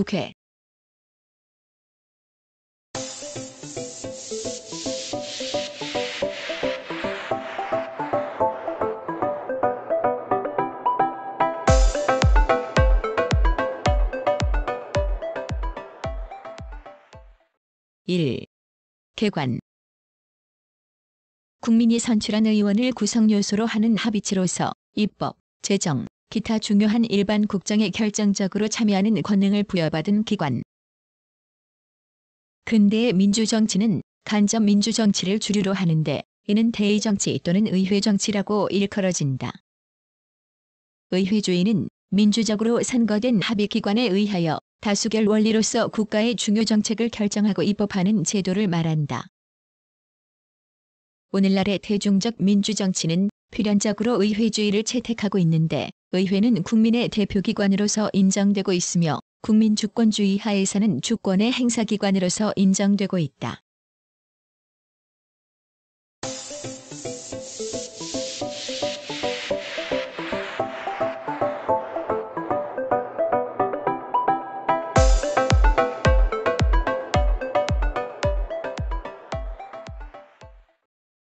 국회 일 개관 국민이 선출한 의원을 구성요소로 하는 합의체로서 입법, 재정, 기타 중요한 일반 국정에 결정적으로 참여하는 권능을 부여받은 기관. 근대의 민주정치는 간접 민주정치를 주류로 하는데 이는 대의정치 또는 의회정치라고 일컬어진다. 의회주의는 민주적으로 선거된 합의기관에 의하여 다수결 원리로서 국가의 중요 정책을 결정하고 입법하는 제도를 말한다. 오늘날의 대중적 민주정치는 필연적으로 의회주의를 채택하고 있는데 의회는 국민의 대표기관으로서 인정되고 있으며 국민주권주의 하에서는 주권의 행사기관으로서 인정되고 있다.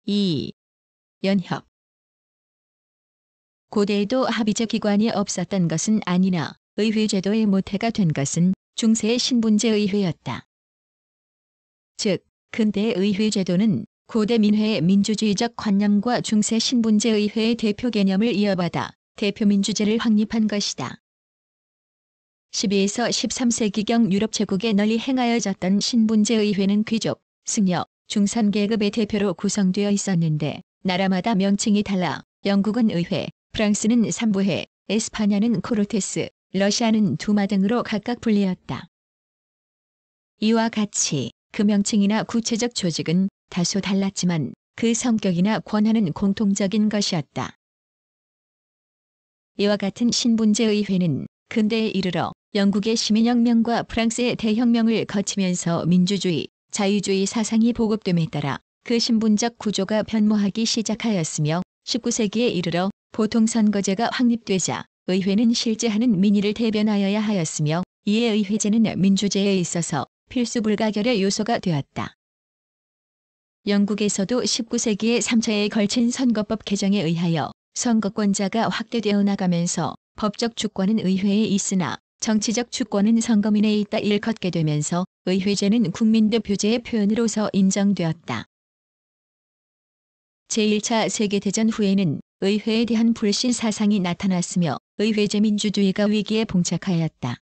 2. 연협 고대에도 합의적 기관이 없었던 것은 아니나 의회제도의 모태가 된 것은 중세 의 신분제 의회였다. 즉, 근대 의회제도는 고대 민회의 민주주의적 관념과 중세 신분제 의회의 대표 개념을 이어받아 대표민주제를 확립한 것이다. 12에서 13세기경 유럽 제국에 널리 행하여졌던 신분제 의회는 귀족, 승려, 중산계급의 대표로 구성되어 있었는데 나라마다 명칭이 달라 영국은 의회, 프랑스는 삼부해, 에스파냐는 코르테스, 러시아는 두마 등으로 각각 불리었다. 이와 같이 그명칭이나 구체적 조직은 다소 달랐지만 그 성격이나 권한은 공통적인 것이었다. 이와 같은 신분제의회는 근대에 이르러 영국의 시민혁명과 프랑스의 대혁명을 거치면서 민주주의, 자유주의 사상이 보급됨에 따라 그 신분적 구조가 변모하기 시작하였으며 19세기에 이르러 보통 선거제가 확립되자 의회는 실제 하는 민의를 대변하여야 하였으며 이에 의회제는 민주제에 있어서 필수 불가결의 요소가 되었다. 영국에서도 19세기의 3차에 걸친 선거법 개정에 의하여 선거권자가 확대되어 나가면서 법적 주권은 의회에 있으나 정치적 주권은 선거민에 있다 일컫게 되면서 의회제는 국민대표제의 표현으로서 인정되었다. 제1차 세계대전 후에는 의회에 대한 불신 사상이 나타났으며 의회제 민주주의가 위기에 봉착하였다.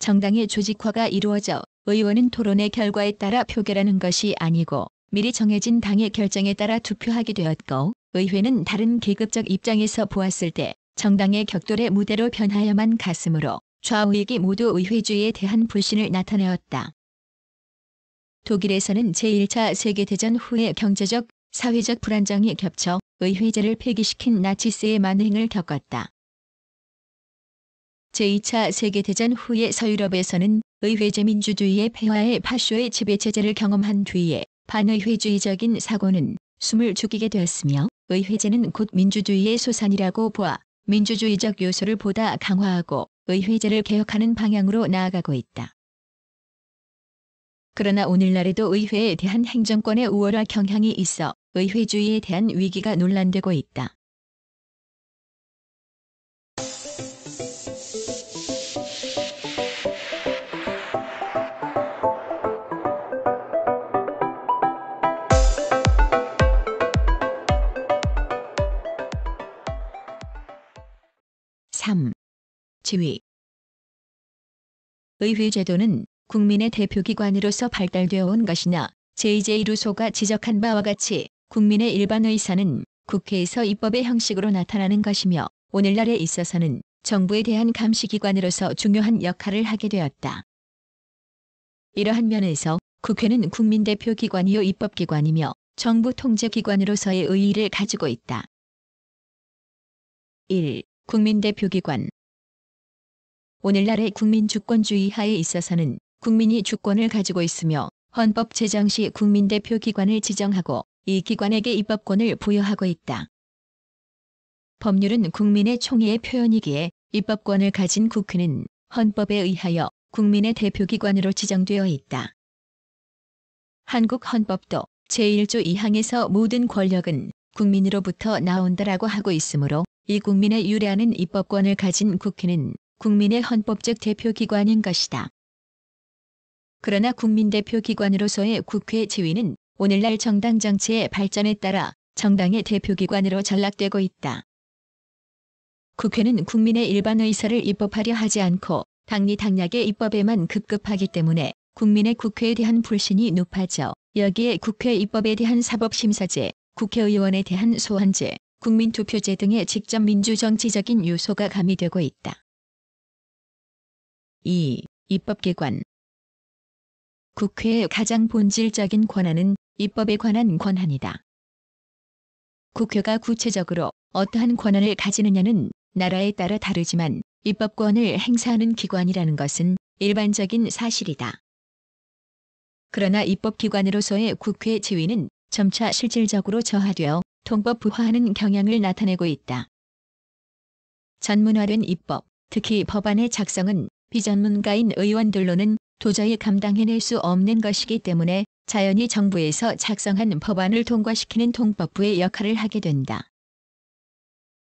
정당의 조직화가 이루어져 의원은 토론의 결과에 따라 표결하는 것이 아니고 미리 정해진 당의 결정에 따라 투표하게 되었고 의회는 다른 계급적 입장에서 보았을 때 정당의 격돌의 무대로 변하여만 갔으므로 좌우익이 모두 의회주의에 대한 불신을 나타내었다. 독일에서는 제1차 세계대전 후의 경제적, 사회적 불안정이 겹쳐 의회제를 폐기시킨 나치스의 만행을 겪었다. 제2차 세계대전 후에 서유럽에서는 의회제 민주주의의 폐화에 파쇼의 지배체제를 경험한 뒤에 반의회주의적인 사고는 숨을 죽이게 되었으며 의회제는 곧 민주주의의 소산이라고 보아 민주주의적 요소를 보다 강화하고 의회제를 개혁하는 방향으로 나아가고 있다. 그러나 오늘날에도 의회에 대한 행정권의 우월화 경향이 있어 의회주의에 대한 위기가 논란되고 있다. 3. 지위 의회 제도는 국민의 대표기관으로서 발달되어 온 것이나 제이루소가 지적한 바와 같이 국민의 일반 의사는 국회에서 입법의 형식으로 나타나는 것이며 오늘날에 있어서는 정부에 대한 감시기관으로서 중요한 역할을 하게 되었다. 이러한 면에서 국회는 국민대표 기관이요 입법기관이며 정부 통제기관으로서의 의의를 가지고 있다. 1. 국민대표기관 오늘날의 국민주권주의 하에 있어서는 국민이 주권을 가지고 있으며 헌법 제정 시 국민대표기관을 지정하고 이 기관에게 입법권을 부여하고 있다. 법률은 국민의 총의의 표현이기에 입법권을 가진 국회는 헌법에 의하여 국민의 대표기관으로 지정되어 있다. 한국 헌법도 제1조 2항에서 모든 권력은 국민으로부터 나온다라고 하고 있으므로 이 국민의 유래하는 입법권을 가진 국회는 국민의 헌법적 대표기관인 것이다. 그러나 국민대표기관으로서의 국회 지위는 오늘날 정당 정치의 발전에 따라 정당의 대표기관으로 전락되고 있다. 국회는 국민의 일반 의사를 입법하려 하지 않고 당리당략의 입법에만 급급하기 때문에 국민의 국회에 대한 불신이 높아져 여기에 국회 입법에 대한 사법심사제, 국회의원에 대한 소환제, 국민투표제 등의 직접 민주정치적인 요소가 가미되고 있다. 2. 입법기관 국회의 가장 본질적인 권한은 입법에 관한 권한이다. 국회가 구체적으로 어떠한 권한을 가지느냐는 나라에 따라 다르지만 입법권을 행사하는 기관이라는 것은 일반적인 사실이다. 그러나 입법기관으로서의 국회 지위는 점차 실질적으로 저하되어 통법 부화하는 경향을 나타내고 있다. 전문화된 입법, 특히 법안의 작성은 비전문가인 의원들로는 도저히 감당해낼 수 없는 것이기 때문에 자연히 정부에서 작성한 법안을 통과시키는 통법부의 역할을 하게 된다.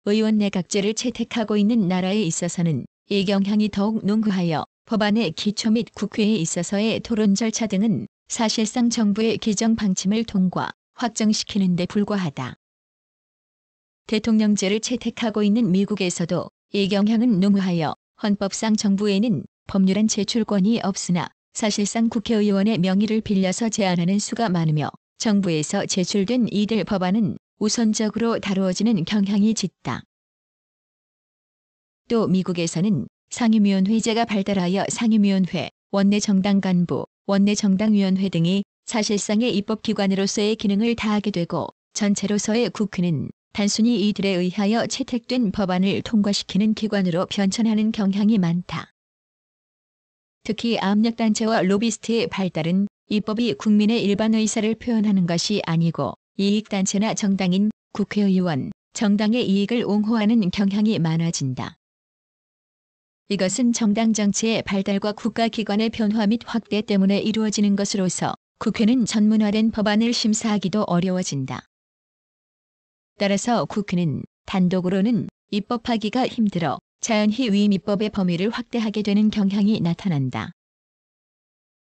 의원 내각제를 채택하고 있는 나라에 있어서는 이 경향이 더욱 농구하여 법안의 기초 및 국회에 있어서의 토론 절차 등은 사실상 정부의 개정 방침을 통과, 확정시키는 데 불과하다. 대통령제를 채택하고 있는 미국에서도 이 경향은 농후하여 헌법상 정부에는 법률안 제출권이 없으나 사실상 국회의원의 명의를 빌려서 제안하는 수가 많으며 정부에서 제출된 이들 법안은 우선적으로 다루어지는 경향이 짙다. 또 미국에서는 상임위원회제가 발달하여 상임위원회, 원내 정당 간부, 원내 정당위원회 등이 사실상의 입법기관으로서의 기능을 다하게 되고 전체로서의 국회는 단순히 이들에 의하여 채택된 법안을 통과시키는 기관으로 변천하는 경향이 많다. 특히 압력단체와 로비스트의 발달은 입법이 국민의 일반 의사를 표현하는 것이 아니고 이익단체나 정당인 국회의원, 정당의 이익을 옹호하는 경향이 많아진다. 이것은 정당 정치의 발달과 국가기관의 변화 및 확대 때문에 이루어지는 것으로서 국회는 전문화된 법안을 심사하기도 어려워진다. 따라서 국회는 단독으로는 입법하기가 힘들어 자연히 위임입법의 범위를 확대하게 되는 경향이 나타난다.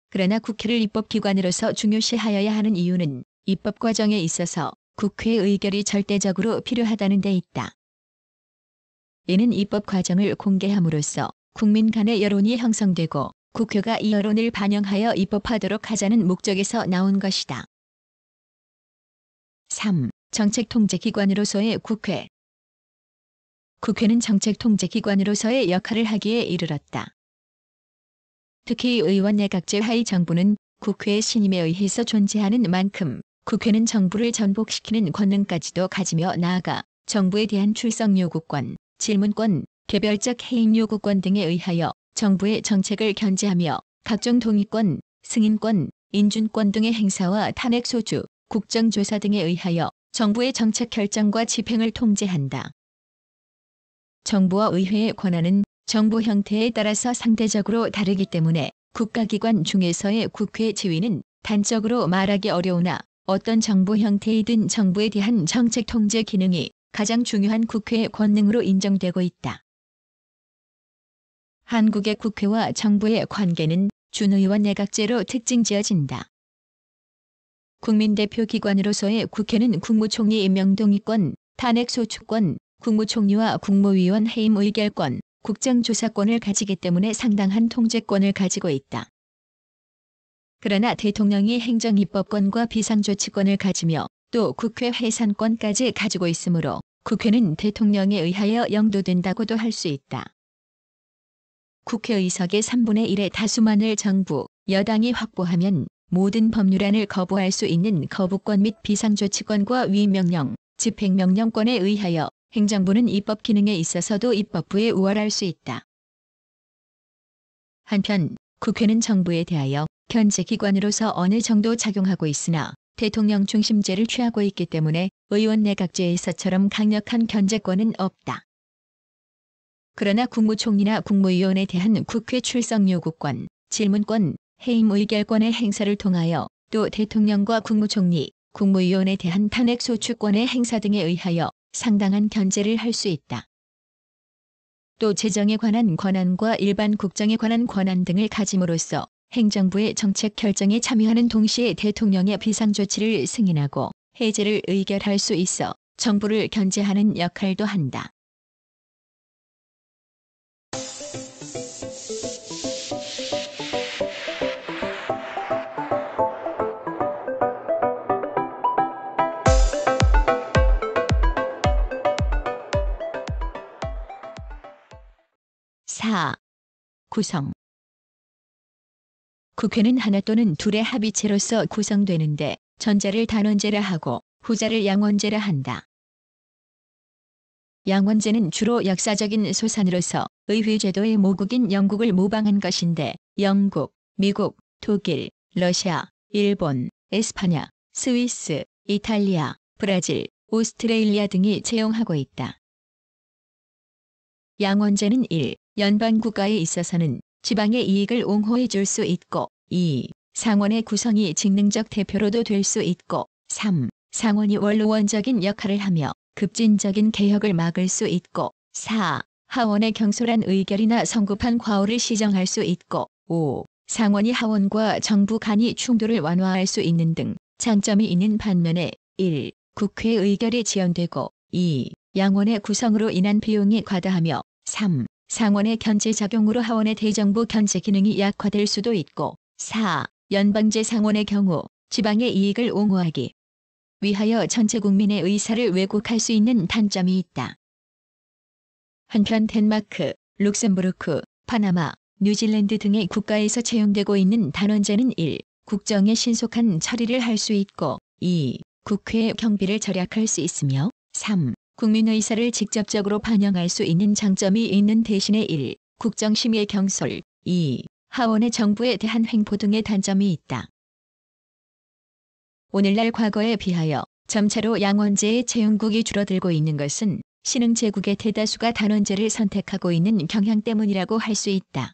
그러나 국회를 입법기관으로서 중요시하여야 하는 이유는 입법 과정에 있어서 국회의 의결이 절대적으로 필요하다는 데 있다. 이는 입법 과정을 공개함으로써 국민 간의 여론이 형성되고 국회가 이 여론을 반영하여 입법하도록 하자는 목적에서 나온 것이다. 3. 정책통제기관으로서의 국회 국회는 정책 통제 기관으로서의 역할을 하기에 이르렀다. 특히 의원 내각제 하위 정부는 국회의 신임에 의해서 존재하는 만큼 국회는 정부를 전복시키는 권능까지도 가지며 나아가 정부에 대한 출석 요구권, 질문권, 개별적 해임 요구권 등에 의하여 정부의 정책을 견제하며 각종 동의권, 승인권, 인준권 등의 행사와 탄핵소주, 국정조사 등에 의하여 정부의 정책 결정과 집행을 통제한다. 정부와 의회의 권한은 정부 형태에 따라서 상대적으로 다르기 때문에 국가기관 중에서의 국회 지위는 단적으로 말하기 어려우나 어떤 정부 형태이든 정부에 대한 정책 통제 기능이 가장 중요한 국회의 권능으로 인정되고 있다. 한국의 국회와 정부의 관계는 준의원 내각제로 특징 지어진다. 국민대표 기관으로서의 국회는 국무총리 임명 동의권, 탄핵소추권, 국무총리와 국무위원 해임 의결권, 국정조사권을 가지기 때문에 상당한 통제권을 가지고 있다. 그러나 대통령이 행정입법권과 비상조치권을 가지며 또 국회 해산권까지 가지고 있으므로 국회는 대통령에 의하여 영도된다고도 할 수 있다. 국회의석의 3분의 1의 다수만을 정부, 여당이 확보하면 모든 법률안을 거부할 수 있는 거부권 및 비상조치권과 위명령, 집행명령권에 의하여 행정부는 입법 기능에 있어서도 입법부에 우월할 수 있다. 한편 국회는 정부에 대하여 현재 기관으로서 어느 정도 작용하고 있으나 대통령 중심제를 취하고 있기 때문에 의원 내각제에서처럼 강력한 견제권은 없다. 그러나 국무총리나 국무위원에 대한 국회 출석 요구권, 질문권, 해임 의결권의 행사를 통하여 또 대통령과 국무총리, 국무위원에 대한 탄핵 소추권의 행사 등에 의하여 상당한 견제를 할 수 있다. 또 재정에 관한 권한과 일반 국정에 관한 권한 등을 가짐으로써 행정부의 정책 결정에 참여하는 동시에 대통령의 비상조치를 승인하고 해제를 의결할 수 있어 정부를 견제하는 역할도 한다. 4. 구성 국회는 그 하나 또는 둘의 합의체로서 구성되는데 전자를 단원제라 하고 후자를 양원제라 한다. 양원제는 주로 역사적인 소산으로서 의회제도의 모국인 영국을 모방한 것인데 영국, 미국, 독일, 러시아, 일본, 에스파냐, 스위스, 이탈리아, 브라질, 오스트레일리아 등이 채용하고 있다. 양원제는 1. 연방국가에 있어서는 지방의 이익을 옹호해 줄 수 있고 2. 상원의 구성이 직능적 대표로도 될 수 있고 3. 상원이 원로원적인 역할을 하며 급진적인 개혁을 막을 수 있고 4. 하원의 경솔한 의결이나 성급한 과오를 시정할 수 있고 5. 상원이 하원과 정부 간이 충돌을 완화할 수 있는 등 장점이 있는 반면에 1. 국회 의결이 지연되고 2. 양원의 구성으로 인한 비용이 과다하며 3. 상원의 견제 작용으로 하원의 대정부 견제 기능이 약화될 수도 있고 4. 연방제 상원의 경우 지방의 이익을 옹호하기 위하여 전체 국민의 의사를 왜곡할 수 있는 단점이 있다. 한편 덴마크, 룩셈부르크, 파나마, 뉴질랜드 등의 국가에서 채용되고 있는 단원제는 1. 국정의 신속한 처리를 할 수 있고 2. 국회의 경비를 절약할 수 있으며 3. 국민의사를 직접적으로 반영할 수 있는 장점이 있는 대신에 1. 국정심의의 경솔, 2. 하원의 정부에 대한 횡포 등의 단점이 있다. 오늘날 과거에 비하여 점차로 양원제의 채용국이 줄어들고 있는 것은 신흥 제국의 대다수가 단원제를 선택하고 있는 경향 때문이라고 할 수 있다.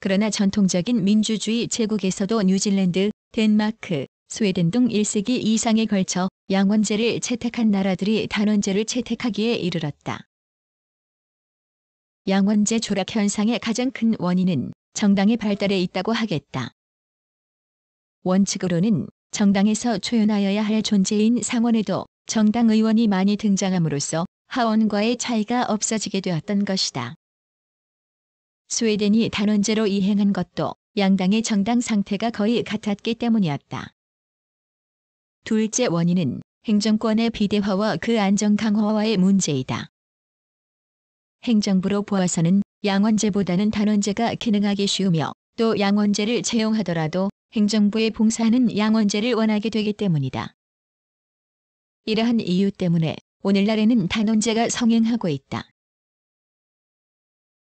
그러나 전통적인 민주주의 제국에서도 뉴질랜드, 덴마크, 스웨덴 등 1세기 이상에 걸쳐 양원제를 채택한 나라들이 단원제를 채택하기에 이르렀다. 양원제 조락 현상의 가장 큰 원인은 정당의 발달에 있다고 하겠다. 원칙으로는 정당에서 초연하여야 할 존재인 상원에도 정당 의원이 많이 등장함으로써 하원과의 차이가 없어지게 되었던 것이다. 스웨덴이 단원제로 이행한 것도 양당의 정당 상태가 거의 같았기 때문이었다. 둘째 원인은 행정권의 비대화와 그 안정 강화와의 문제이다. 행정부로 보아서는 양원제보다는 단원제가 기능하기 쉬우며 또 양원제를 채용하더라도 행정부에 봉사하는 양원제를 원하게 되기 때문이다. 이러한 이유 때문에 오늘날에는 단원제가 성행하고 있다.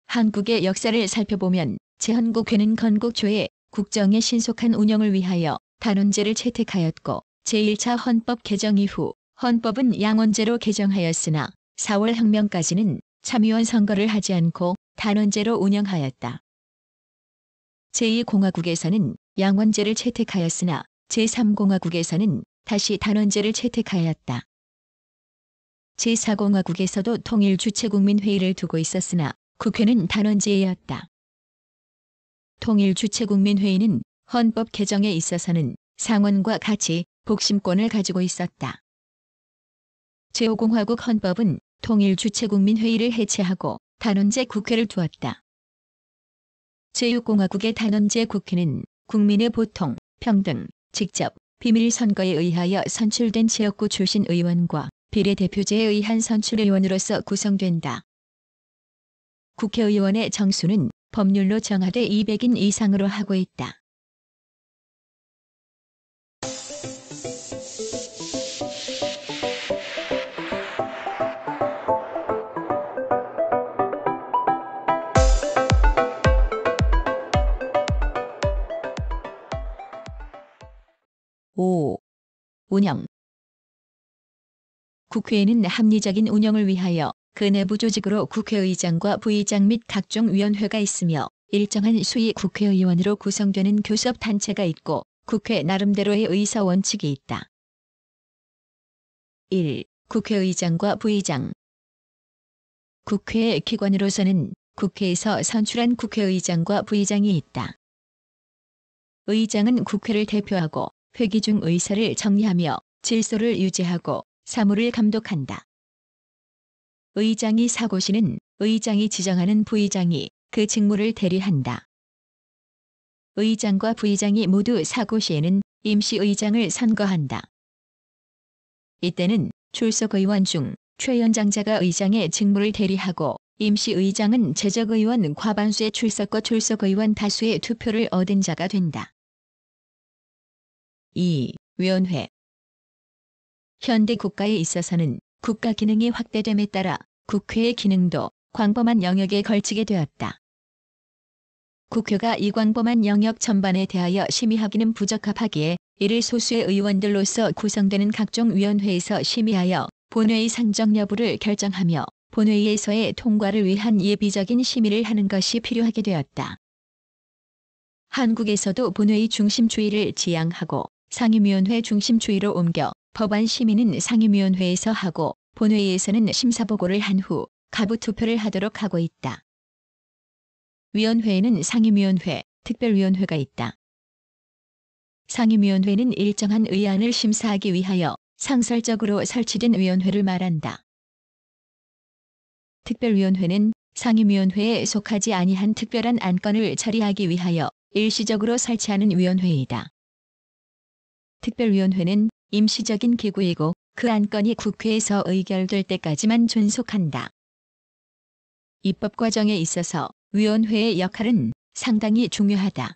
한국의 역사를 살펴보면 제헌국회는 건국초에 국정의 신속한 운영을 위하여 단원제를 채택하였고 제1차 헌법 개정 이후 헌법은 양원제로 개정하였으나 4월 혁명까지는 참의원 선거를 하지 않고 단원제로 운영하였다. 제2공화국에서는 양원제를 채택하였으나 제3공화국에서는 다시 단원제를 채택하였다. 제4공화국에서도 통일 주체국민회의를 두고 있었으나 국회는 단원제였다. 통일 주체국민회의는 헌법 개정에 있어서는 상원과 같이 복심권을 가지고 있었다. 제5공화국 헌법은 통일 주체국민회의를 해체하고 단원제 국회를 두었다. 제6공화국의 단원제 국회는 국민의 보통, 평등, 직접, 비밀선거에 의하여 선출된 지역구 출신 의원과 비례대표제에 의한 선출의원으로서 구성된다. 국회의원의 정수는 법률로 정하되 200인 이상으로 하고 있다. 5. 운영 국회에는 합리적인 운영을 위하여 그 내부 조직으로 국회의장과 부의장 및 각종 위원회가 있으며 일정한 수의 국회의원으로 구성되는 교섭단체가 있고 국회 나름대로의 의사 원칙이 있다. 1. 국회의장과 부의장 국회의 기관으로서는 국회에서 선출한 국회의장과 부의장이 있다. 의장은 국회를 대표하고 회기 중 의사를 정리하며 질서를 유지하고 사무를 감독한다. 의장이 사고시는 의장이 지정하는 부의장이 그 직무를 대리한다. 의장과 부의장이 모두 사고시에는 임시의장을 선거한다. 이때는 출석의원 중 최연장자가 의장의 직무를 대리하고 임시의장은 재적의원 과반수의 출석과 출석의원 다수의 투표를 얻은 자가 된다. 2. 위원회 현대 국가에 있어서는 국가 기능이 확대됨에 따라 국회의 기능도 광범한 영역에 걸치게 되었다. 국회가 이 광범한 영역 전반에 대하여 심의하기는 부적합하기에 이를 소수의 의원들로서 구성되는 각종 위원회에서 심의하여 본회의 상정 여부를 결정하며 본회의에서의 통과를 위한 예비적인 심의를 하는 것이 필요하게 되었다. 한국에서도 본회의 중심주의를 지향하고 상임위원회 중심주의로 옮겨 법안 심의는 상임위원회에서 하고 본회의에서는 심사보고를 한 후 가부투표를 하도록 하고 있다. 위원회에는 상임위원회, 특별위원회가 있다. 상임위원회는 일정한 의안을 심사하기 위하여 상설적으로 설치된 위원회를 말한다. 특별위원회는 상임위원회에 속하지 아니한 특별한 안건을 처리하기 위하여 일시적으로 설치하는 위원회이다. 특별위원회는 임시적인 기구이고 그 안건이 국회에서 의결될 때까지만 존속한다. 입법 과정에 있어서 위원회의 역할은 상당히 중요하다.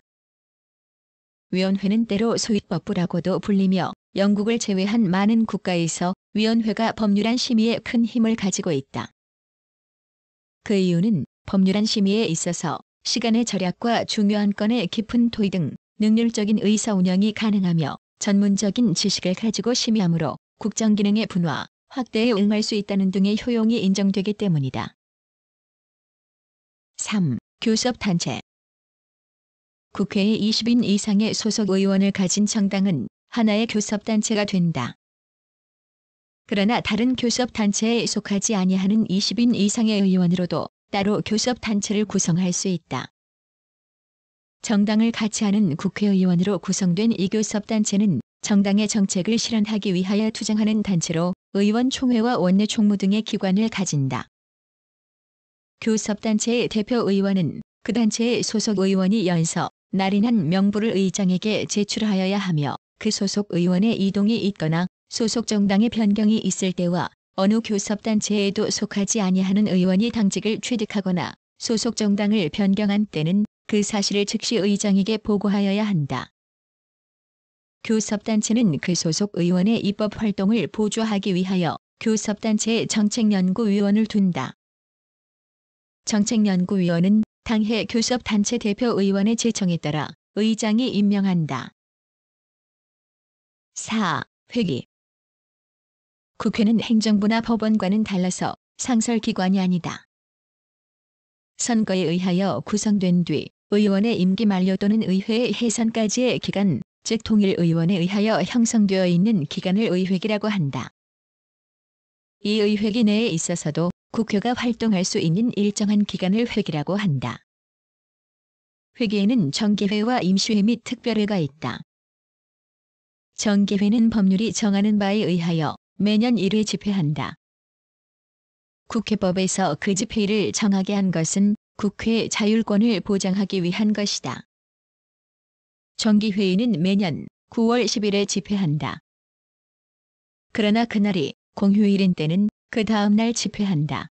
위원회는 때로 소위법부라고도 불리며 영국을 제외한 많은 국가에서 위원회가 법률안 심의에 큰 힘을 가지고 있다. 그 이유는 법률안 심의에 있어서 시간의 절약과 중요한 건의 깊은 토의 등 능률적인 의사 운영이 가능하며 전문적인 지식을 가지고 심의함으로 국정 기능의 분화, 확대에 응할 수 있다는 등의 효용이 인정되기 때문이다. 3. 교섭단체 국회에 20인 이상의 소속 의원을 가진 정당은 하나의 교섭단체가 된다. 그러나 다른 교섭단체에 속하지 아니하는 20인 이상의 의원으로도 따로 교섭단체를 구성할 수 있다. 정당을 같이 하는 국회의원으로 구성된 이교섭 단체는 정당의 정책을 실현하기 위하여 투쟁하는 단체로 의원총회와 원내총무 등의 기관을 가진다. 교섭단체의 대표 의원은 그 단체의 소속 의원이 연서 날인한 명부를 의장에게 제출하여야 하며 그 소속 의원의 이동이 있거나 소속 정당의 변경이 있을 때와 어느 교섭단체에도 속하지 아니하는 의원이 당직을 취득하거나 소속 정당을 변경한 때는 그 사실을 즉시 의장에게 보고하여야 한다. 교섭단체는 그 소속 의원의 입법 활동을 보조하기 위하여 교섭단체의 정책연구위원을 둔다. 정책연구위원은 당해 교섭단체 대표 의원의 제청에 따라 의장이 임명한다. 4. 회기 국회는 행정부나 법원과는 달라서 상설기관이 아니다. 선거에 의하여 구성된 뒤 의원의 임기 만료 또는 의회의 해산까지의 기간, 즉 통일 의원에 의하여 형성되어 있는 기간을 의회기라고 한다. 이 의회기 내에 있어서도 국회가 활동할 수 있는 일정한 기간을 회기라고 한다. 회기에는 정기회와 임시회 및 특별회가 있다. 정기회는 법률이 정하는 바에 의하여 매년 1회 집회한다. 국회법에서 그 집회를 정하게 한 것은 국회 자율권을 보장하기 위한 것이다. 정기회의는 매년 9월 10일에 집회한다. 그러나 그날이 공휴일인 때는 그 다음날 집회한다.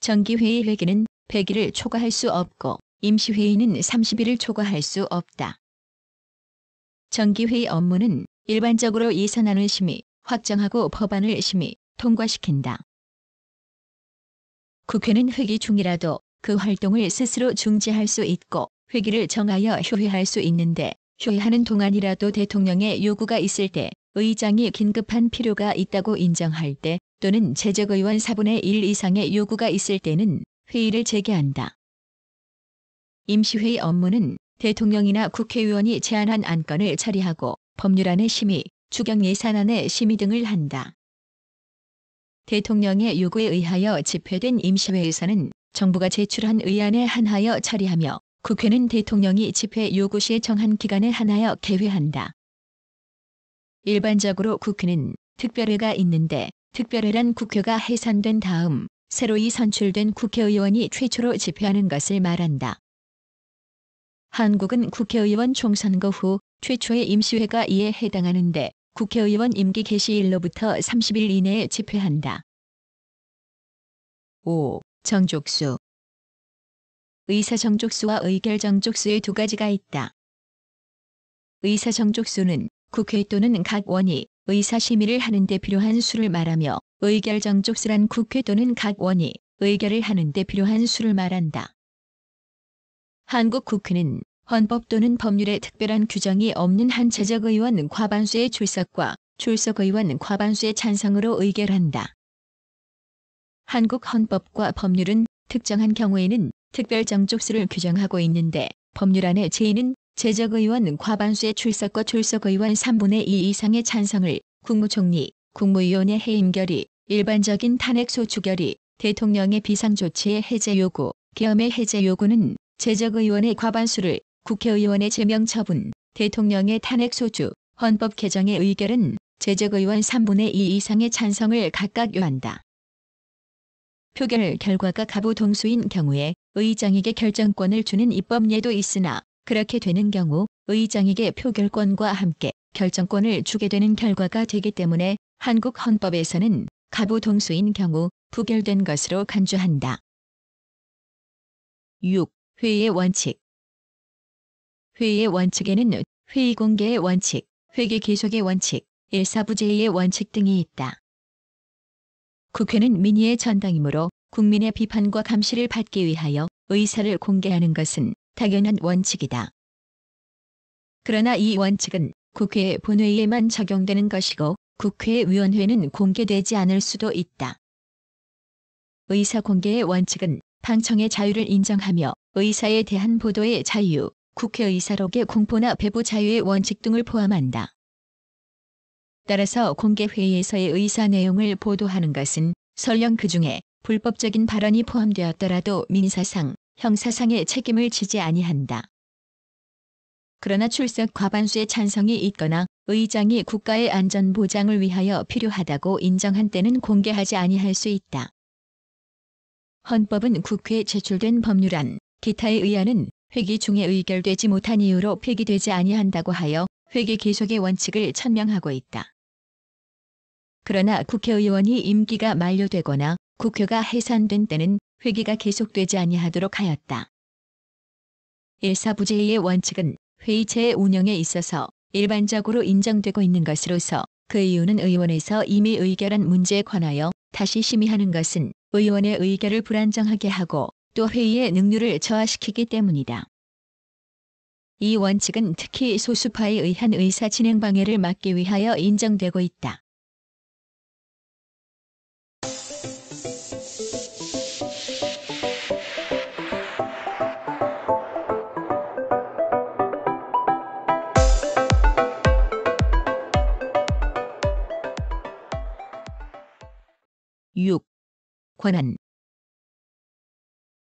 정기회의 회기는 100일을 초과할 수 없고 임시회의는 30일을 초과할 수 없다. 정기회의 업무는 일반적으로 예산안을 심의, 확정하고 법안을 심의, 통과시킨다. 국회는 그 회기 중이라도 그 활동을 스스로 중지할 수 있고 회기를 정하여 효회할수 있는데 효회하는 동안이라도 대통령의 요구가 있을 때 의장이 긴급한 필요가 있다고 인정할 때 또는 재적의원 4분의 1 이상의 요구가 있을 때는 회의를 재개한다. 임시회의 업무는 대통령이나 국회의원이 제안한 안건을 처리하고 법률안의 심의, 추경예산안의 심의 등을 한다. 대통령의 요구에 의하여 집회된 임시회에서는 정부가 제출한 의안에 한하여 처리하며 국회는 대통령이 집회 요구 시에 정한 기간에 한하여 개회한다. 일반적으로 국회는 특별회가 있는데 특별회란 국회가 해산된 다음 새로이 선출된 국회의원이 최초로 집회하는 것을 말한다. 한국은 국회의원 총선거 후 최초의 임시회가 이에 해당하는데 국회의원 임기 개시일로부터 30일 이내에 집회한다. 5. 정족수 의사 정족수와 의결 정족수의 두 가지가 있다. 의사 정족수는 국회 또는 각 원이 의사 심의를 하는데 필요한 수를 말하며 의결 정족수란 국회 또는 각 원이 의결을 하는데 필요한 수를 말한다. 한국 국회는 헌법 또는 법률에 특별한 규정이 없는 한 제적 의원 과반수의 출석과 출석 의원 과반수의 찬성으로 의결한다. 한국 헌법과 법률은 특정한 경우에는 특별 정족수를 규정하고 있는데 법률안의 제의는 제적 의원 과반수의 출석과 출석 의원 3분의 2 이상의 찬성을 국무총리, 국무위원의 해임 결의, 일반적인 탄핵 소추 결의, 대통령의 비상조치의 해제 요구, 계엄의 해제 요구는 제적 의원의 과반수를 국회의원의 제명 처분, 대통령의 탄핵 소주, 헌법 개정의 의결은 재적의원 3분의 2 이상의 찬성을 각각 요한다. 표결 결과가 가부 동수인 경우에 의장에게 결정권을 주는 입법례도 있으나 그렇게 되는 경우 의장에게 표결권과 함께 결정권을 주게 되는 결과가 되기 때문에 한국 헌법에서는 가부 동수인 경우 부결된 것으로 간주한다. 6. 회의의 원칙 회의의 원칙에는 회의 공개의 원칙, 회계 계속의 원칙, 일사부재의 원칙 등이 있다. 국회는 민의의 전당이므로 국민의 비판과 감시를 받기 위하여 의사를 공개하는 것은 당연한 원칙이다. 그러나 이 원칙은 국회 본회의에만 적용되는 것이고 국회위원회는 공개되지 않을 수도 있다. 의사 공개의 원칙은 방청의 자유를 인정하며 의사에 대한 보도의 자유, 국회의사록의 공포나 배부 자유의 원칙 등을 포함한다. 따라서 공개회의에서의 의사 내용을 보도하는 것은 설령 그 중에 불법적인 발언이 포함되었더라도 민사상, 형사상의 책임을 지지 아니한다. 그러나 출석 과반수의 찬성이 있거나 의장이 국가의 안전 보장을 위하여 필요하다고 인정한 때는 공개하지 아니할 수 있다. 헌법은 국회에 제출된 법률안, 기타에 의하는 회기 중에 의결되지 못한 이유로 폐기되지 아니한다고 하여 회기 계속의 원칙을 천명하고 있다. 그러나 국회의원이 임기가 만료되거나 국회가 해산된 때는 회기가 계속되지 아니하도록 하였다. 일사부재의 원칙은 회의체의 운영에 있어서 일반적으로 인정되고 있는 것으로서 그 이유는 의원에서 이미 의결한 문제에 관하여 다시 심의하는 것은 의원의 의결을 불안정하게 하고 또 회의의 능률을 저하시키기 때문이다. 이 원칙은 특히 소수파에 의한 의사 진행 방해를 막기 위하여 인정되고 있다. (6) 권한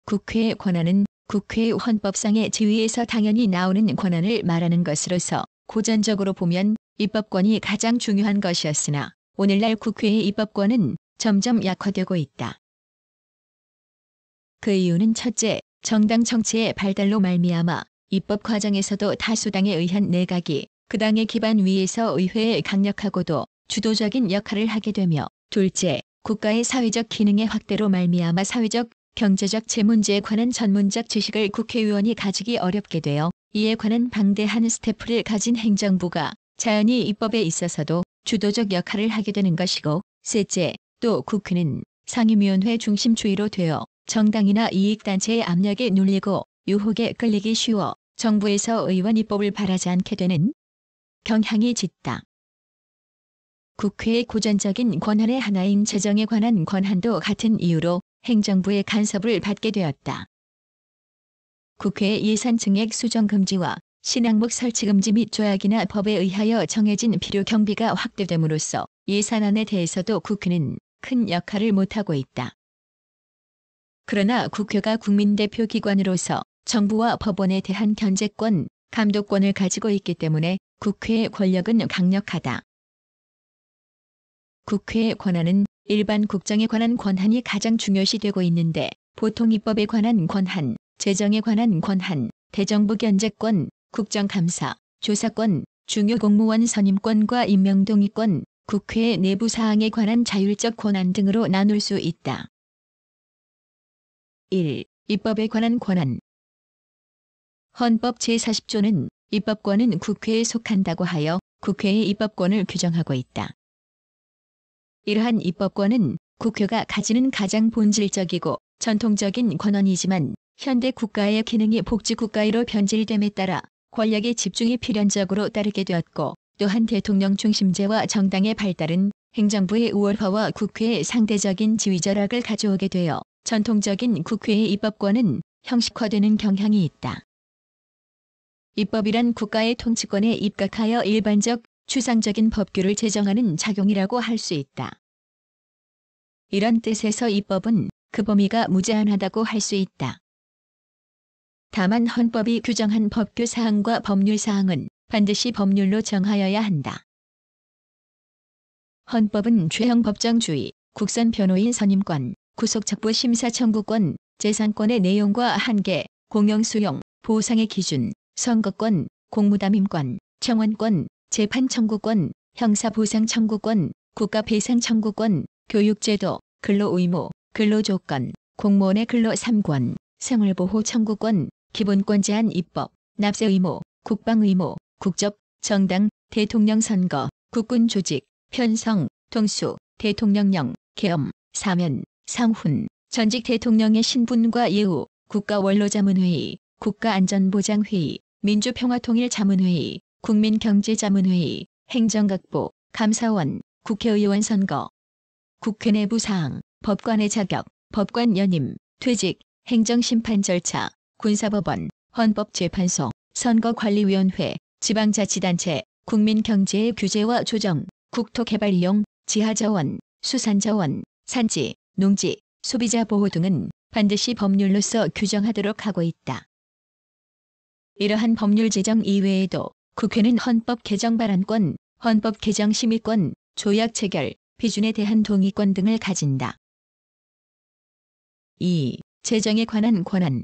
국회의 권한은 국회의 헌법상의 지위에서 당연히 나오는 권한을 말하는 것으로서 고전적으로 보면 입법권이 가장 중요한 것이었으나 오늘날 국회의 입법권은 점점 약화되고 있다. 그 이유는 첫째, 정당 정치의 발달로 말미암아 입법 과정에서도 다수당에 의한 내각이 그 당의 기반 위에서 의회에 강력하고도 주도적인 역할을 하게 되며 둘째, 국가의 사회적 기능의 확대로 말미암아 사회적 경제적 재문제에 관한 전문적 지식을 국회의원이 가지기 어렵게 되어 이에 관한 방대한 스태프를 가진 행정부가 자연히 입법에 있어서도 주도적 역할을 하게 되는 것이고 셋째, 또 국회는 상임위원회 중심주의로 되어 정당이나 이익단체의 압력에 눌리고 유혹에 끌리기 쉬워 정부에서 의원 입법을 바라지 않게 되는 경향이 짙다. 국회의 고전적인 권한의 하나인 재정에 관한 권한도 같은 이유로 행정부의 간섭을 받게 되었다. 국회 예산증액 수정 금지와 신항목 설치 금지 및 조약이나 법에 의하여 정해진 필요 경비가 확대됨으로써 예산안에 대해서도 국회는 큰 역할을 못하고 있다. 그러나 국회가 국민대표 기관으로서 정부와 법원에 대한 견제권, 감독권을 가지고 있기 때문에 국회의 권력은 강력하다. 국회의 권한은 일반 국정에 관한 권한이 가장 중요시되고 있는데 보통 입법에 관한 권한, 재정에 관한 권한, 대정부 견제권, 국정감사, 조사권, 중요 공무원 선임권과 임명 동의권, 국회 내부 사항에 관한 자율적 권한 등으로 나눌 수 있다. 1. 입법에 관한 권한 헌법 제40조는 입법권은 국회에 속한다고 하여 국회의 입법권을 규정하고 있다. 이러한 입법권은 국회가 가지는 가장 본질적이고 전통적인 권한이지만 현대 국가의 기능이 복지국가로 변질됨에 따라 권력의 집중이 필연적으로 따르게 되었고 또한 대통령 중심제와 정당의 발달은 행정부의 우월화와 국회의 상대적인 지휘절약을 가져오게 되어 전통적인 국회의 입법권은 형식화되는 경향이 있다. 입법이란 국가의 통치권에 입각하여 일반적 추상적인 법규를 제정하는 작용이라고 할 수 있다. 이런 뜻에서 이법은그 범위가 무제한하다고 할 수 있다. 다만 헌법이 규정한 법규 사항과 법률 사항은 반드시 법률로 정하여야 한다. 헌법은 최형 법정주의, 국선 변호인 선임권, 구속적부 심사 청구권, 재산권의 내용과 한계, 공영 수용, 보상의 기준, 선거권, 공무담임권, 청원권, 재판 청구권, 형사보상 청구권, 국가배상 청구권, 교육제도, 근로의무, 근로조건, 공무원의 근로 3권, 생활보호 청구권, 기본권 제한 입법, 납세의무, 국방의무, 국적, 정당, 대통령 선거, 국군 조직, 편성, 통수 대통령령, 계엄, 사면, 상훈, 전직 대통령의 신분과 예우, 국가원로자문회의, 국가안전보장회의, 민주평화통일자문회의, 국민경제자문회의, 행정각보, 감사원, 국회의원 선거, 국회 내부 사항, 법관의 자격, 법관 연임, 퇴직, 행정심판 절차, 군사법원, 헌법재판소, 선거관리위원회, 지방자치단체, 국민경제의 규제와 조정, 국토개발이용, 지하자원, 수산자원, 산지, 농지, 소비자 보호 등은 반드시 법률로서 규정하도록 하고 있다. 이러한 법률 제정 이외에도 국회는 그 헌법 개정 발언권, 헌법 개정 심의권, 조약 체결, 비준에 대한 동의권 등을 가진다. 2. 재정에 관한 권한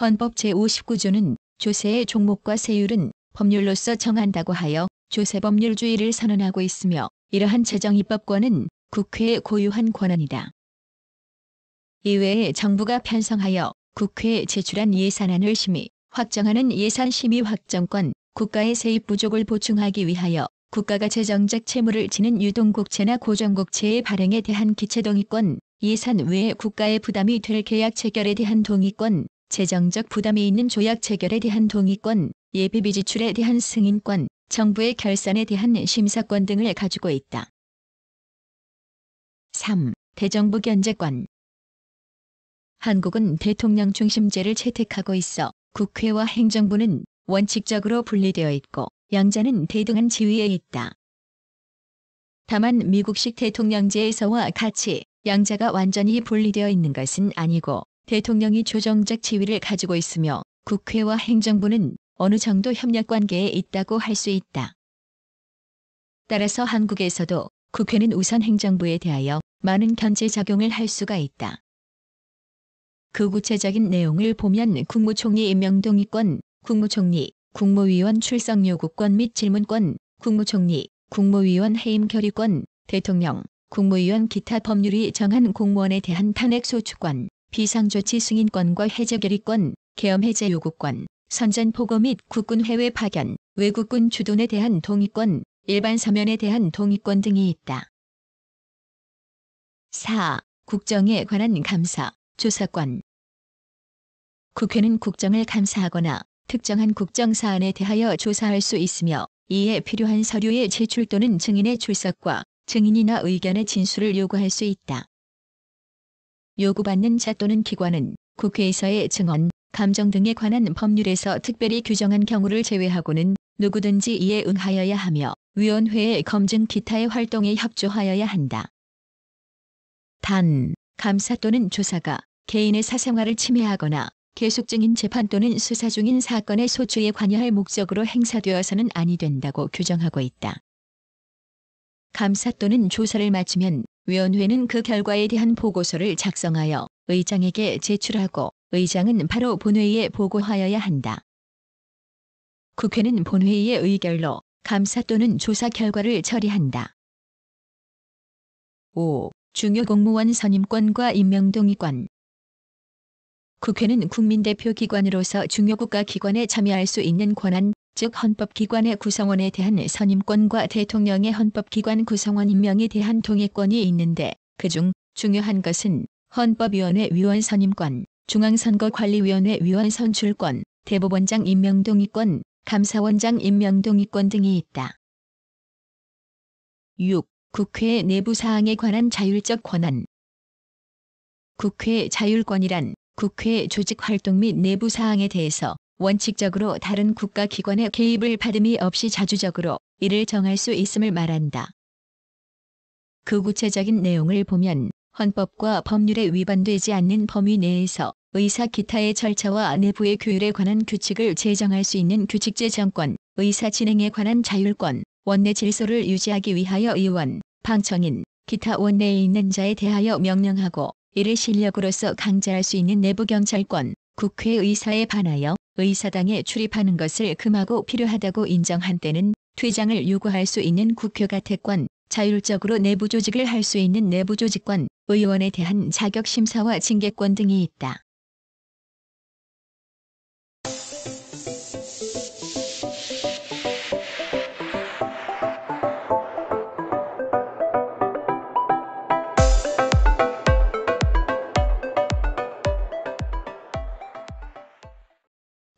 헌법 제59조는 조세의 종목과 세율은 법률로서 정한다고 하여 조세법률주의를 선언하고 있으며 이러한 재정 입법권은 국회의 고유한 권한이다. 이외에 정부가 편성하여 국회에 제출한 예산안을 심의, 확정하는 예산 심의 확정권, 국가의 세입 부족을 보충하기 위하여 국가가 재정적 채무를 지는 유동국채나 고정국채의 발행에 대한 기체동의권, 예산 외에 국가의 부담이 될 계약 체결에 대한 동의권, 재정적 부담이 있는 조약 체결에 대한 동의권, 예비비 지출에 대한 승인권, 정부의 결산에 대한 심사권 등을 가지고 있다. 3. 대정부 견제권 한국은 대통령 중심제를 채택하고 있어 국회와 행정부는 원칙적으로 분리되어 있고 양자는 대등한 지위에 있다. 다만 미국식 대통령제에서와 같이 양자가 완전히 분리되어 있는 것은 아니고 대통령이 조정적 지위를 가지고 있으며 국회와 행정부는 어느 정도 협력 관계에 있다고 할 수 있다. 따라서 한국에서도 국회는 우선 행정부에 대하여 많은 견제 작용을 할 수가 있다. 그 구체적인 내용을 보면 국무총리 임명동의권, 국무총리, 국무위원 출석 요구권 및 질문권, 국무총리, 국무위원 해임 결의권, 대통령, 국무위원 기타 법률이 정한 공무원에 대한 탄핵 소추권, 비상조치 승인권과 해제 결의권, 계엄 해제 요구권, 선전 포고및 국군 해외 파견, 외국군 주둔에 대한 동의권, 일반 서면에 대한 동의권 등이 있다. 4. 국정에 관한 감사, 조사권 국회는 그 국정을 감사하거나 특정한 국정 사안에 대하여 조사할 수 있으며 이에 필요한 서류의 제출 또는 증인의 출석과 증인이나 의견의 진술을 요구할 수 있다. 요구받는 자 또는 기관은 국회에서의 증언, 감정 등에 관한 법률에서 특별히 규정한 경우를 제외하고는 누구든지 이에 응하여야 하며 위원회의 검증 기타의 활동에 협조하여야 한다. 단, 감사 또는 조사가 개인의 사생활을 침해하거나 계속 중인 재판 또는 수사 중인 사건의 소추에 관여할 목적으로 행사되어서는 아니 된다고 규정하고 있다. 감사 또는 조사를 마치면 위원회는 그 결과에 대한 보고서를 작성하여 의장에게 제출하고 의장은 바로 본회의에 보고하여야 한다. 국회는 본회의의 의결로 감사 또는 조사 결과를 처리한다. 5. 중요공무원 선임권과 임명동의권 국회는 국민대표 기관으로서 중요국가 기관에 참여할 수 있는 권한, 즉 헌법기관의 구성원에 대한 선임권과 대통령의 헌법기관 구성원 임명에 대한 동의권이 있는데 그 중 중요한 것은 헌법위원회 위원 선임권, 중앙선거관리위원회 위원 선출권, 대법원장 임명 동의권, 감사원장 임명 동의권 등이 있다. 6. 국회의 내부 사항에 관한 자율적 권한 국회 자율권이란 국회 조직 활동 및 내부 사항에 대해서 원칙적으로 다른 국가기관의 개입을 받음이 없이 자주적으로 이를 정할 수 있음을 말한다. 그 구체적인 내용을 보면 헌법과 법률에 위반되지 않는 범위 내에서 의사 기타의 절차와 내부의 규율에 관한 규칙을 제정할 수 있는 규칙제 정권, 의사 진행에 관한 자율권, 원내 질서를 유지하기 위하여 의원, 방청인, 기타 원내에 있는 자에 대하여 명령하고 이를 실력으로서 강제할 수 있는 내부경찰권, 국회의사에 반하여 의사당에 출입하는 것을 금하고 필요하다고 인정한 때는 퇴장을 요구할 수 있는 국회가 태권, 자율적으로 내부조직을 할 수 있는 내부조직권, 의원에 대한 자격심사와 징계권 등이 있다.